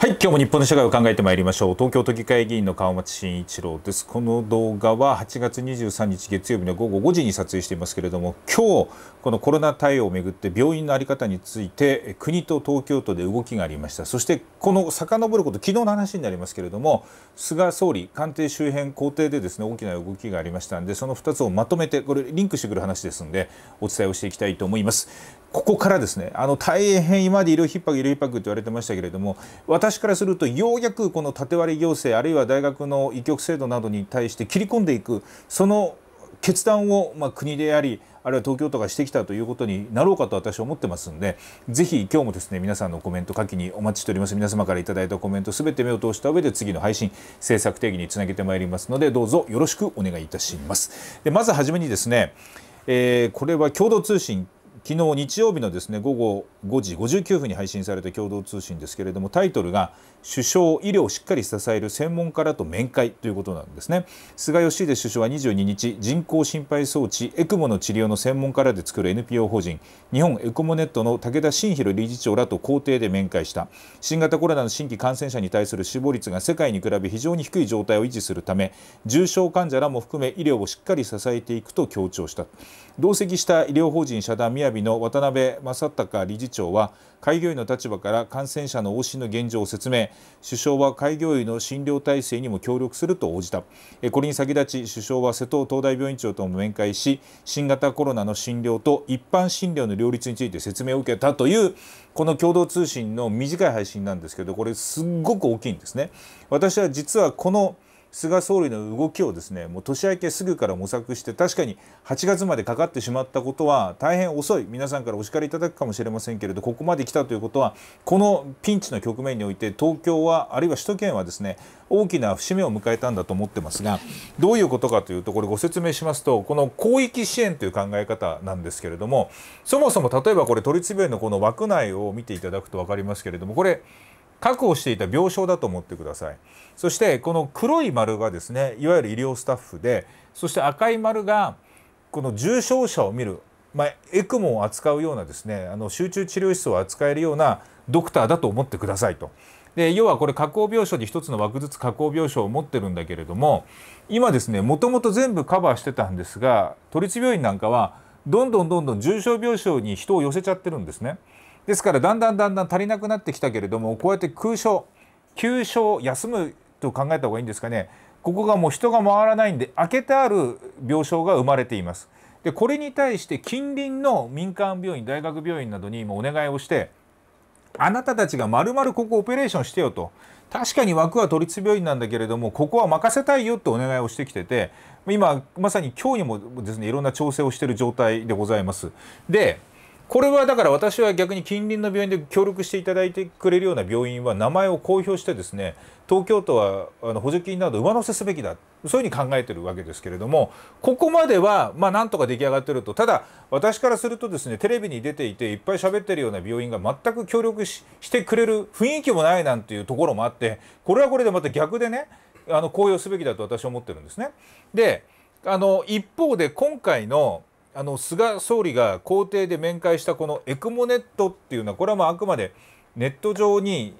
はい今日も日本の社会を考えてまいりましょう東京都議会議員の川町真一郎ですこの動画は8月23日月曜日の午後5時に撮影していますけれども今日このコロナ対応をめぐって病院の在り方について国と東京都で動きがありましたそしてこの遡ること昨日の話になりますけれども菅総理官邸周辺公邸でですね大きな動きがありましたのでその2つをまとめてこれリンクしてくる話ですのでお伝えをしていきたいと思いますここからですねあの大変今まで医療逼迫医療逼迫と言われてましたけれども私からするとようやくこの縦割り行政あるいは大学の医局制度などに対して切り込んでいくその決断を、まあ、国でありあるいは東京都がしてきたということになろうかと私は思ってますんでぜひ今日もですね皆さんのコメント下記にお待ちしております皆様から頂いたコメントすべて目を通した上で次の配信政策定義につなげてまいりますのでどうぞよろしくお願いいたします。でまずはじめにですねえー、これは共同通信昨日日曜日のですね午後5時59分に配信された共同通信ですけれどもタイトルが首相医療をしっかり支える専門家らと面会ということなんですね菅義偉首相は22日人工心肺装置エクモの治療の専門家らで作る NPO 法人日本エコモネットの武田真弘理事長らと公邸で面会した新型コロナの新規感染者に対する死亡率が世界に比べ非常に低い状態を維持するため重症患者らも含め医療をしっかり支えていくと強調した同席した医療法人社団みビの渡辺正孝理事長は開業医の立場から感染者の往診の現状を説明首相は開業医の診療体制にも協力すると応じたこれに先立ち首相は瀬戸東大病院長とも面会し新型コロナの診療と一般診療の両立について説明を受けたというこの共同通信の短い配信なんですけどこれすっごく大きいんですね。私は実はこの菅総理の動きをですねもう年明けすぐから模索して確かに8月までかかってしまったことは大変遅い皆さんからお叱りいただくかもしれませんけれどここまで来たということはこのピンチの局面において東京はあるいは首都圏はですね大きな節目を迎えたんだと思ってますがどういうことかというとこれご説明しますとこの広域支援という考え方なんですけれどもそもそも例えばこれ都立病院のこの枠内を見ていただくと分かりますけれどもこれ確保していた病床だと思ってくださいそしてこの黒い丸がですねいわゆる医療スタッフでそして赤い丸がこの重症者を見る、まあ、エクモを扱うようなですねあの集中治療室を扱えるようなドクターだと思ってくださいと。で要はこれ加工病床に1つの枠ずつ加工病床を持ってるんだけれども今ですねもともと全部カバーしてたんですが都立病院なんかはどんどんどんどん重症病床に人を寄せちゃってるんですね。ですからだんだんだんだん足りなくなってきたけれどもこうやって空所急所休むと考えた方がいいんですかねここがもう人が回らないんで開けてある病床が生まれています。でこれに対して近隣の民間病院大学病院などにもお願いをしてあなたたちがまるまるここオペレーションしてよと確かに枠は都立病院なんだけれどもここは任せたいよってお願いをしてきてて今まさに今日にもですねいろんな調整をしている状態でございます。でこれはだから私は逆に近隣の病院で協力していただいてくれるような病院は名前を公表してですね東京都はあの補助金など上乗せすべきだそういうふうに考えてるわけですけれどもここまではまあなんとか出来上がってるとただ私からするとですねテレビに出ていていっぱい喋ってるような病院が全く協力してくれる雰囲気もないなんていうところもあってこれはこれでまた逆でねあの公表すべきだと私は思ってるんですね。であの一方で今回のあの菅総理が公邸で面会したこのエクモネットっていうのはこれはもああくまでネット上に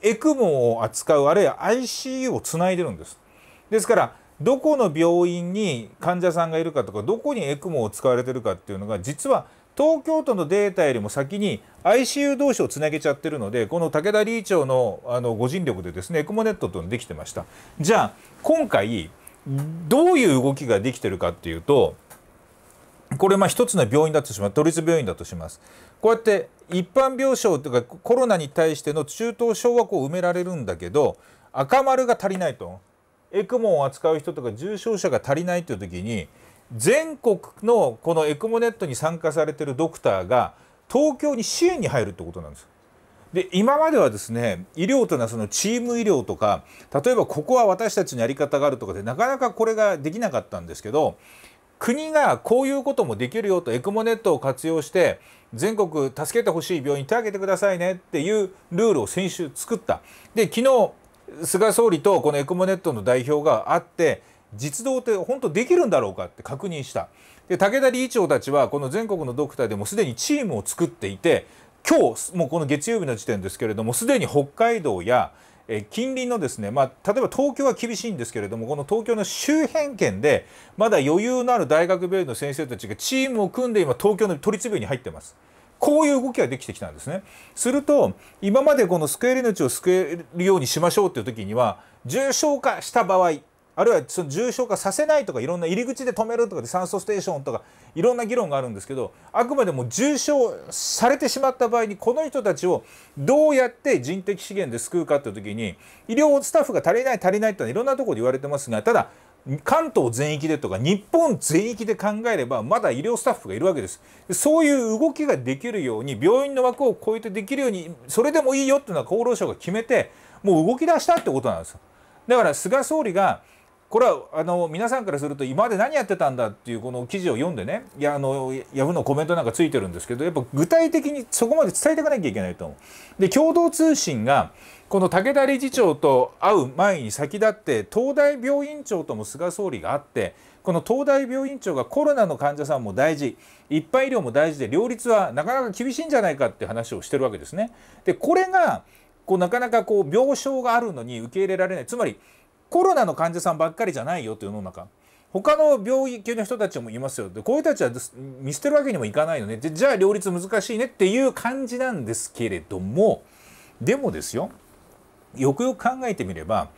エクモを扱うあるいは ICU をつないでるんです。ですからどこの病院に患者さんがいるかとかどこにエクモを使われてるかっていうのが実は東京都のデータよりも先に ICU 同士をつなげちゃってるのでこの武田理事長のあのご尽力でですねエクモネットというのできてましたじゃあ今回どういう動きができてるかっていうとこれまあ一つの病院だとします都立病院だとしますこうやって一般病床というかコロナに対しての中等症はこう埋められるんだけど赤丸が足りないとエクモを扱う人とか重症者が足りないという時に全国のこのエクモネットに参加されてるドクターが東京に支援に入るってことなんです。で今まではですね医療というのはそのチーム医療とか例えばここは私たちのやり方があるとかでなかなかこれができなかったんですけど国がこういうこともできるよとエクモネットを活用して全国助けてほしい病院に手を挙げてくださいねっていうルールを先週作った。で昨日菅総理とこのエクモネットの代表があって実動って本当できるんだろうかって確認したで武田理事長たちはこの全国のドクターでもすでにチームを作っていて今日もうこの月曜日の時点ですけれどもすでに北海道やえ近隣のですね、まあ、例えば東京は厳しいんですけれどもこの東京の周辺圏でまだ余裕のある大学病院の先生たちがチームを組んで今東京の都立病院に入ってます。こういう動きができてきたんですね。すると今までこの救える命を救えるようにしましょうっていう時には重症化した場合あるいはその重症化させないとかいろんな入り口で止めるとかで酸素ステーションとかいろんな議論があるんですけどあくまでも重症されてしまった場合にこの人たちをどうやって人的資源で救うかっていう時に医療スタッフが足りない足りないってのはいろんなところで言われてますがただ関東全域でとか日本全域で考えればまだ医療スタッフがいるわけですそういう動きができるように病院の枠を超えてできるようにそれでもいいよっていうのは厚労省が決めてもう動き出したってことなんですだから菅総理がこれはあの皆さんからすると今まで何やってたんだっていうこの記事を読んでねいやあのヤフーのコメントなんかついてるんですけどやっぱ具体的にそこまで伝えていかなきゃいけないと思う。で共同通信がこの武田理事長と会う前に先立って東大病院長とも菅総理が会ってこの東大病院長がコロナの患者さんも大事一般医療も大事で両立はなかなか厳しいんじゃないかって話をしてるわけですね。でこれがこうなかなかこう病床があるのに受け入れられないつまりコロナの患者さんばっかりじゃないよという世の中。他の病気の人たちもいますよでこういう人たちは見捨てるわけにもいかないのねじゃあ両立難しいねっていう感じなんですけれどもでもですよよくよく考えてみれば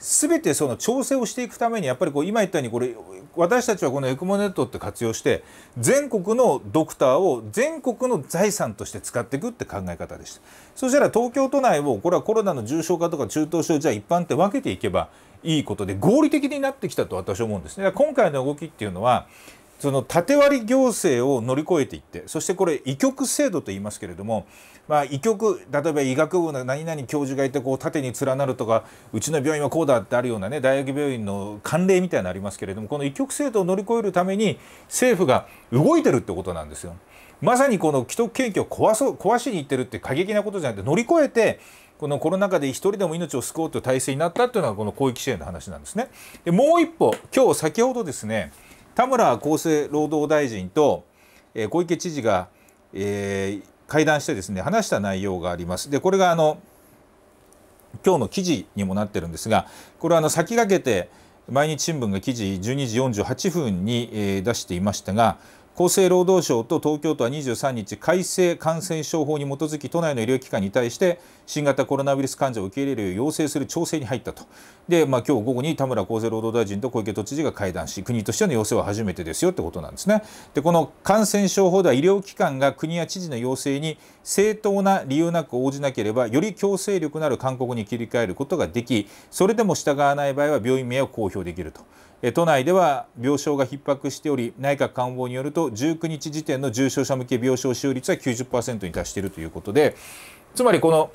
全てその調整をしていくためにやっぱりこう今言ったようにこれ私たちはこのエクモネットって活用して全国のドクターを全国の財産として使っていくって考え方でしたそしたら東京都内をこれはコロナの重症化とか中等症じゃ一般って分けていけばいいことで合理的になってきたと私は思うんですね今回の動きっていうのはその縦割り行政を乗り越えていってそしてこれ医局制度と言いますけれども、まあ、医局例えば医学部の何々教授がいてこう縦に連なるとかうちの病院はこうだってあるようなね大学病院の慣例みたいなのありますけれどもこの医局制度を乗り越えるために政府が動いてるってことなんですよ。まさにこの既得権益を壊そう壊しにいってるって過激なことじゃなくて乗り越えてこのコロナ禍で一人でも命を救おうという体制になったっていうのがこの広域支援の話なんですね。でもう一歩今日先ほどですね田村厚生労働大臣と小池知事が、えー、会談してですね話した内容があります。でこれがあの今日の記事にもなってるんですがこれはあの先駆けて毎日新聞が記事12時48分に出していましたが厚生労働省と東京都は23日改正感染症法に基づき都内の医療機関に対して新型コロナウイルス患者を受け入れるよう要請する調整に入ったとで、まあ、今日午後に田村厚生労働大臣と小池都知事が会談し国としての要請は初めてですよってことなんですね。でこの感染症法では医療機関が国や知事の要請に正当な理由なく応じなければより強制力のある勧告に切り替えることができそれでも従わない場合は病院名を公表できると。都内では病床が逼迫しており内閣官房によると19日時点の重症者向け病床使用率は90%に達しているということでつまりこの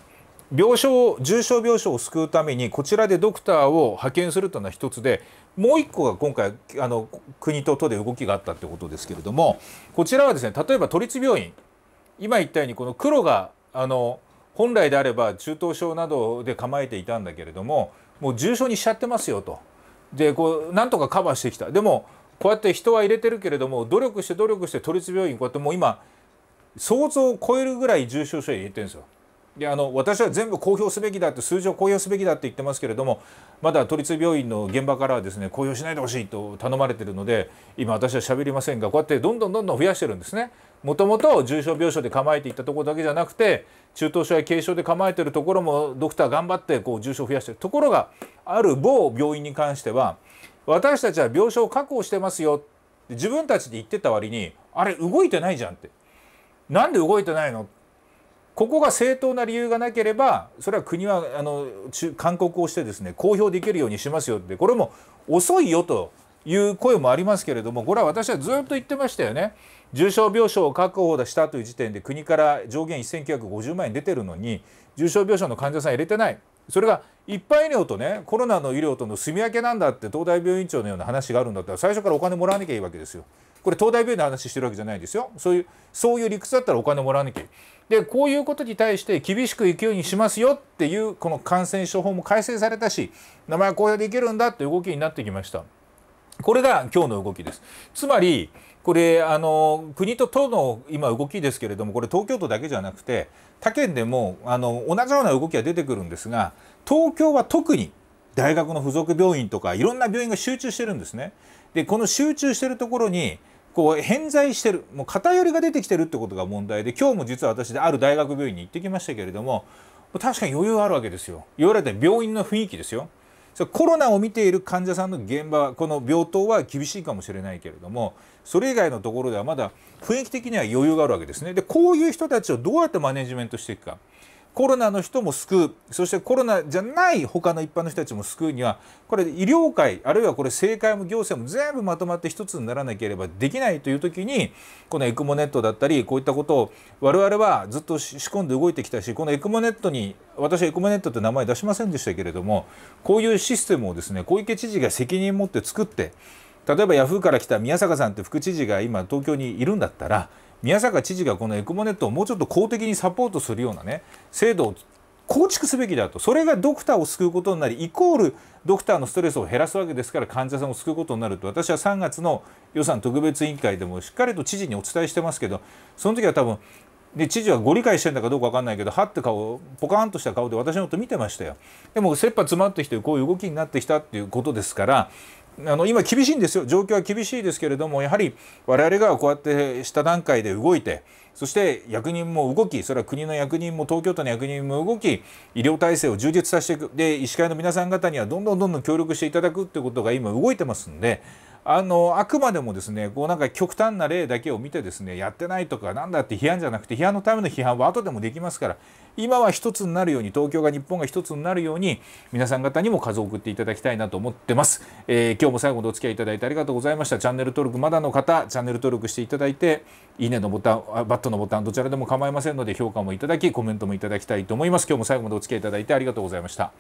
病床重症病床を救うためにこちらでドクターを派遣するというのは一つでもう一個が今回あの国と都で動きがあったということですけれどもこちらはですね例えば都立病院今言ったようにこの黒があの本来であれば中等症などで構えていたんだけれどももう重症にしちゃってますよと。でこうなんとかカバーしてきたでもこうやって人は入れてるけれども努力して努力して都立病院こうやってもう今想像を超えるぐらい重症者入れてるんですよ。であの私は全部公表すべきだって数字を公表すべきだって言ってますけれどもまだ都立病院の現場からはですね公表しないでほしいと頼まれてるので今私は喋りませんがこうやってどんどんどんどん増やしてるんですね。もともと重症病床で構えていったところだけじゃなくて中等症や軽症で構えてるところもドクター頑張ってこう重症増やしてるところがある某病院に関しては私たちは病床を確保してますよ自分たちで言ってた割にあれ動いてないじゃんってなんで動いてないのここが正当な理由がなければそれは国はあの勧告をしてですね公表できるようにしますよってこれも遅いよという声もありますけれどもこれは私はずっと言ってましたよね。重症病床を確保したという時点で国から上限1950万円出てるのに重症病床の患者さん入れてないそれが一般医療とねコロナの医療との住み分けなんだって東大病院長のような話があるんだったら最初からお金もらわなきゃいいわけですよ。これ東大病院の話してるわけじゃないですよそういうそういう理屈だったらお金もらわなきゃいい。でこういうことに対して厳しくいくようにしますよっていうこの感染症法も改正されたし名前はこうやっていけるんだって動きになってきました。これが今日の動きです。つまりこれあの国と都の今動きですけれどもこれ東京都だけじゃなくて他県でもあの同じような動きが出てくるんですが東京は特に大学の付属病院とかいろんな病院が集中してるんですね。でこの集中してるところにこう偏在してるもう偏りが出てきてるってことが問題で今日も実は私である大学病院に行ってきましたけれども確かに余裕あるわけですよ。言われて病院の雰囲気ですよ。コロナを見ている患者さんの現場この病棟は厳しいかもしれないけれどもそれ以外のところではまだ雰囲気的には余裕があるわけですね。でこういう人たちをどうやってマネジメントしていくか。コロナの人も救うそしてコロナじゃない他の一般の人たちも救うにはこれ医療界あるいはこれ政界も行政も全部まとまって一つにならなければできないという時にこのエクモネットだったりこういったことを我々はずっと仕込んで動いてきたしこのエクモネットに私はエクモネットって名前出しませんでしたけれどもこういうシステムをですね小池知事が責任持って作って例えばヤフーから来た宮坂さんって副知事が今東京にいるんだったら宮坂知事がこのエクモネットをもうちょっと公的にサポートするようなね制度を構築すべきだとそれがドクターを救うことになりイコールドクターのストレスを減らすわけですから患者さんを救うことになると私は3月の予算特別委員会でもしっかりと知事にお伝えしてますけどその時は多分で知事はご理解してるんだかどうか分かんないけどはって顔ポカーンとした顔で私のこと見てましたよでも切羽詰まってきてこういう動きになってきたっていうことですからあの今厳しいんですよ状況は厳しいですけれどもやはり我々がこうやって下段階で動いてそして役人も動きそれは国の役人も東京都の役人も動き医療体制を充実させていくで医師会の皆さん方にはどんどんどんどん協力していただくっていうことが今動いてますんであのあくまでもですねこうなんか極端な例だけを見てですねやってないとかなんだって批判じゃなくて批判のための批判は後でもできますから今は一つになるように東京が日本が一つになるように皆さん方にも数を送っていただきたいなと思ってます、えー、今日も最後までお付き合いいただいてありがとうございましたチャンネル登録まだの方チャンネル登録していただいていいねのボタンバットのボタンどちらでも構いませんので評価もいただきコメントもいただきたいと思います今日も最後までお付き合いいただいてありがとうございました